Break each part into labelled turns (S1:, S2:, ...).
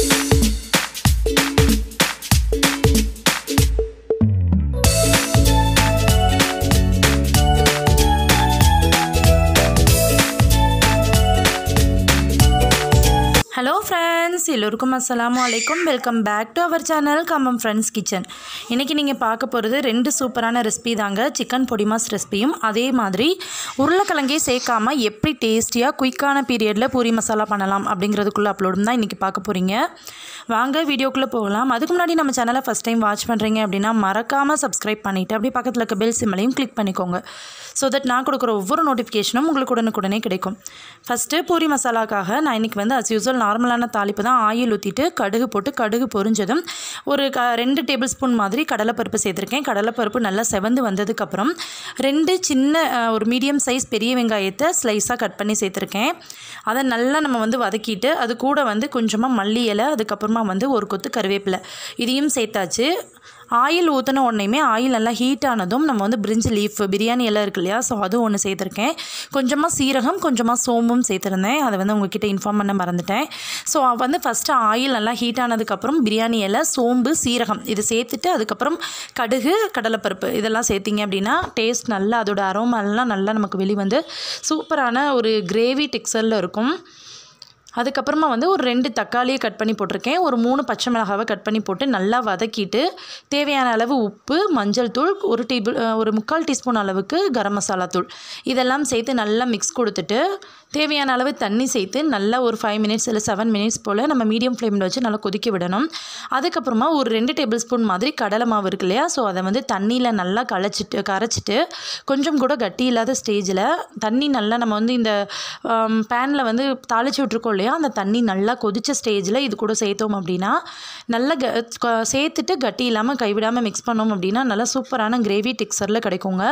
S1: you hello friends எல்லோருக்கும் அஸ்லாம் அலைக்கும் welcome back to our channel Khammam friends kitchen இன்றைக்கி நீங்கள் பார்க்க போகிறது ரெண்டு சூப்பரான ரெசிபி தாங்க சிக்கன் பொடிமாஸ் ரெசிபியும் அதே மாதிரி உருளைக்கிழங்கே சேர்க்காம எப்படி டேஸ்டியாக குயிக்கான பீரியடில் பூரி மசாலா பண்ணலாம் அப்படிங்கிறதுக்குள்ளே அப்லோடும் தான் இன்றைக்கி பார்க்க போகிறீங்க வாங்க வீடியோக்குள்ளே போகலாம் அதுக்கு முன்னாடி நம்ம சேனலை ஃபஸ்ட் டைம் வாட்ச் பண்ணுறீங்க அப்படின்னா மறக்காமல் சப்ஸ்கிரைப் பண்ணிவிட்டு அப்படியே பக்கத்தில் இருக்க பெல் சிம்மலையும் கிளிக் பண்ணிக்கோங்க ஸோ தட் நான் கொடுக்குற ஒவ்வொரு நோட்டிஃபிகேஷனும் உங்களுக்கு உடனுக்குடனே கிடைக்கும் ஃபஸ்ட்டு பூரி மசாலாக்காக நான் இன்றைக்கி வந்து அஸ் யூஸ்வல் நார்மல் நார்மலான தாளிப்பு தான் ஆயில் ஊற்றிட்டு கடுகு போட்டு கடுகு பொரிஞ்சதும் ஒரு க ரெண்டு டேபிள் ஸ்பூன் மாதிரி கடலைப்பருப்பு சேர்த்துருக்கேன் கடலைப்பருப்பு நல்லா செவந்து வந்ததுக்கப்புறம் ரெண்டு சின்ன ஒரு மீடியம் சைஸ் பெரிய வெங்காயத்தை ஸ்லைஸாக கட் பண்ணி சேர்த்துருக்கேன் அதை நல்லா நம்ம வந்து வதக்கிட்டு அது கூட வந்து கொஞ்சமாக மல்லி இலை அதுக்கப்புறமா வந்து ஒரு கொத்து கருவேப்பிலை இதையும் சேர்த்தாச்சு ஆயில் ஊற்றின உடனேயுமே ஆயில் நல்லா ஹீட் ஆனதும் நம்ம வந்து பிரிஞ்சு லீஃப் பிரியாணி எல்லாம் இருக்கு இல்லையா ஸோ அதுவும் ஒன்று சேர்த்துருக்கேன் கொஞ்சமாக சீரகம் கொஞ்சமாக சோம்பும் சேர்த்துருந்தேன் அதை வந்து உங்ககிட்ட இன்ஃபார்ம் பண்ண மறந்துட்டேன் ஸோ வந்து ஃபஸ்ட்டு ஆயில் நல்லா ஹீட் ஆனதுக்கப்புறம் பிரியாணி இலை சோம்பு சீரகம் இது சேர்த்துட்டு அதுக்கப்புறம் கடுகு கடலைப்பருப்பு இதெல்லாம் சேர்த்திங்க அப்படின்னா டேஸ்ட் நல்லா அதோட அரோமெல்லாம் நல்லா நமக்கு வெளிவந்து சூப்பரான ஒரு கிரேவி டெக்ஸ்டரில் இருக்கும் அதுக்கப்புறமா வந்து ஒரு ரெண்டு தக்காளியை கட் பண்ணி போட்டிருக்கேன் ஒரு மூணு பச்சை மிளகாவை கட் பண்ணி போட்டு நல்லா வதக்கிட்டு தேவையான அளவு உப்பு மஞ்சள் தூள் ஒரு டேபிள் ஒரு முக்கால் டீஸ்பூன் அளவுக்கு கரம் மசாலா தூள் இதெல்லாம் சேர்த்து நல்லா மிக்ஸ் கொடுத்துட்டு தேவையான அளவு தண்ணி சேர்த்து நல்லா ஒரு ஃபைவ் மினிட்ஸ் இல்லை செவன் மினிட்ஸ் போல் நம்ம மீடியம் ஃப்ளேமில் வச்சு நல்லா கொதிக்க விடணும் அதுக்கப்புறமா ஒரு ரெண்டு டேபிள் ஸ்பூன் மாதிரி கடலை மாவு இருக்கு இல்லையா ஸோ அதை வந்து தண்ணியில் நல்லா களைச்சிட்டு கரைச்சிட்டு கொஞ்சம் கூட கட்டி இல்லாத ஸ்டேஜில் தண்ணி நல்லா நம்ம வந்து இந்த பேனில் வந்து தாளித்து விட்ருக்கோம் இல்லையா இல்லையா அந்த தண்ணி நல்லா கொதித்த ஸ்டேஜில் இது கூட சேர்த்தோம் அப்படின்னா நல்லா க சேர்த்துட்டு கட்டி இல்லாமல் கைவிடாமல் மிக்ஸ் பண்ணோம் அப்படின்னா நல்லா சூப்பரான கிரேவி டிக்சரில் கிடைக்குங்க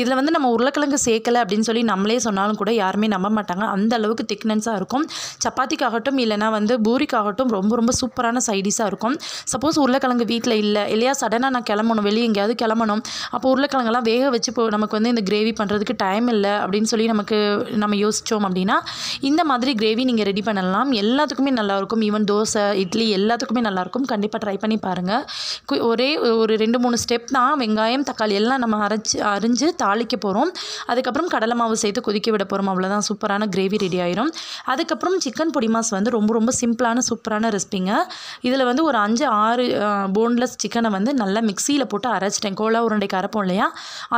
S1: இதில் வந்து நம்ம உருளைக்கிழங்கு சேர்க்கலை அப்படின்னு சொல்லி நம்மளே சொன்னாலும் கூட யாருமே நம்ப மாட்டாங்க அந்த அளவுக்கு திக்னஸாக இருக்கும் சப்பாத்திக்காகட்டும் இல்லைனா வந்து பூரிக்காகட்டும் ரொம்ப ரொம்ப சூப்பரான சைடிஷாக இருக்கும் சப்போஸ் உருளைக்கிழங்கு வீட்டில் இல்லை இல்லையா சடனாக நான் கிளம்பணும் வெளியே எங்கேயாவது கிளம்பணும் அப்போ உருளைக்கிழங்கெல்லாம் வேக வச்சு போ நமக்கு வந்து இந்த கிரேவி பண்ணுறதுக்கு டைம் இல்லை அப்படின்னு சொல்லி நமக்கு நம்ம யோசித்தோம் அப்படின்னா இந்த மாதிரி கிரேவி நீங்கள் ரெடி பண்ணலாம் எல்லாத்துக்குமே நல்லாயிருக்கும் ஈவன் தோசை இட்லி எல்லாத்துக்குமே நல்லாயிருக்கும் கண்டிப்பாக ட்ரை பண்ணி பாருங்கள் ஒரே ஒரு ரெண்டு மூணு ஸ்டெப் தான் வெங்காயம் தக்காளி எல்லாம் நம்ம அரைச்சி அரிஞ்சு தாளிக்க போகிறோம் அதுக்கப்புறம் கடலை மாவு சேர்த்து கொதிக்க விட போகிறோம் அவ்வளோதான் சூப்பரான கிரேவி ரெடி ஆயிரும் அதுக்கப்புறம் சிக்கன் பொடி மாஸ் வந்து ரொம்ப ரொம்ப சிம்பிளான சூப்பரான ரெசிபிங்க இதில் வந்து ஒரு அஞ்சு ஆறு போன்லெஸ் சிக்கனை வந்து நல்லா மிக்சியில் போட்டு அரைச்சிட்டேன் கோலா உருண்டைக்கு அரைப்போம் இல்லையா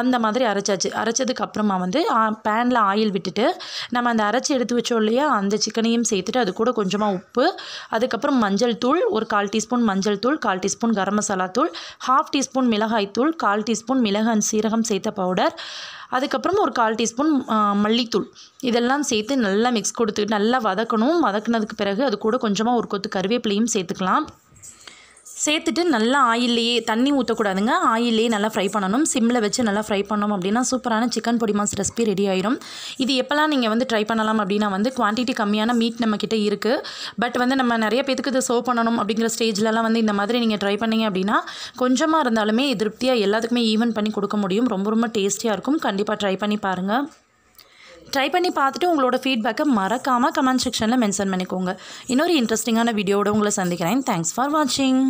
S1: அந்த மாதிரி அரைச்சாச்சு அரைச்சதுக்கு அப்புறமா வந்து பேனில் ஆயில் விட்டுட்டு நம்ம அந்த அரைச்சி எடுத்து வச்சோம் இல்லையா அந்த சிக்கனையும் சேர்த்து சேர்த்துட்டு அது கூட கொஞ்சமாக உப்பு அதுக்கப்புறம் மஞ்சள் தூள் ஒரு கால் டீஸ்பூன் மஞ்சள் தூள் கால் டீஸ்பூன் கரம் மசாலா தூள் ஹாஃப் டீஸ்பூன் மிளகாய் தூள் கால் டீஸ்பூன் மிளகாய் சீரகம் சேர்த்த பவுடர் அதுக்கப்புறம் ஒரு கால் டீஸ்பூன் மல்லித்தூள் இதெல்லாம் சேர்த்து நல்லா மிக்ஸ் கொடுத்து நல்லா வதக்கணும் வதக்கினதுக்கு பிறகு அது கூட கொஞ்சமாக ஒரு கொத்து கருவேப்பிலையும் சேர்த்துக்கலாம் சேர்த்துட்டு நல்லா ஆயில்லையே தண்ணி ஊற்றக்கூடாதுங்க ஆயிலே நல்லா ஃப்ரை பண்ணணும் சிம்மில் வச்சு நல்லா ஃப்ரை பண்ணோம் அப்படின்னா சூப்பரான சிக்கன் பொடி மாஸ் ரெசிபி ரெடி ஆயிரும் இது எப்போல்லாம் நீங்கள் வந்து ட்ரை பண்ணலாம் அப்படின்னா வந்து குவான்டிட்டி கம்மியான மீட் நம்மக்கிட்ட இருக்குது பட் வந்து நம்ம நிறைய பேத்துக்கு இதை சர்வ் பண்ணணும் அப்படிங்கிற ஸ்டேஜ்லலாம் வந்து இந்த மாதிரி நீங்கள் ட்ரை பண்ணீங்க அப்படின்னா கொஞ்சமாக இருந்தாலுமே திருப்தியாக எல்லாத்துக்குமே ஈவன் பண்ணி கொடுக்க முடியும் ரொம்ப ரொம்ப டேஸ்டியாக இருக்கும் கண்டிப்பாக ட்ரை பண்ணி பாருங்கள் ட்ரை பண்ணி பார்த்துட்டு உங்களோட ஃபீட்பேக்கை மறக்காமல் கமெண்ட் செக்ஷனில் மென்ஷன் பண்ணிக்கோங்க இன்னொரு இன்ட்ரெஸ்டிங்கான வீடியோவோட உங்களை சந்திக்கிறேன் தேங்க்ஸ் ஃபார் வாட்சிங்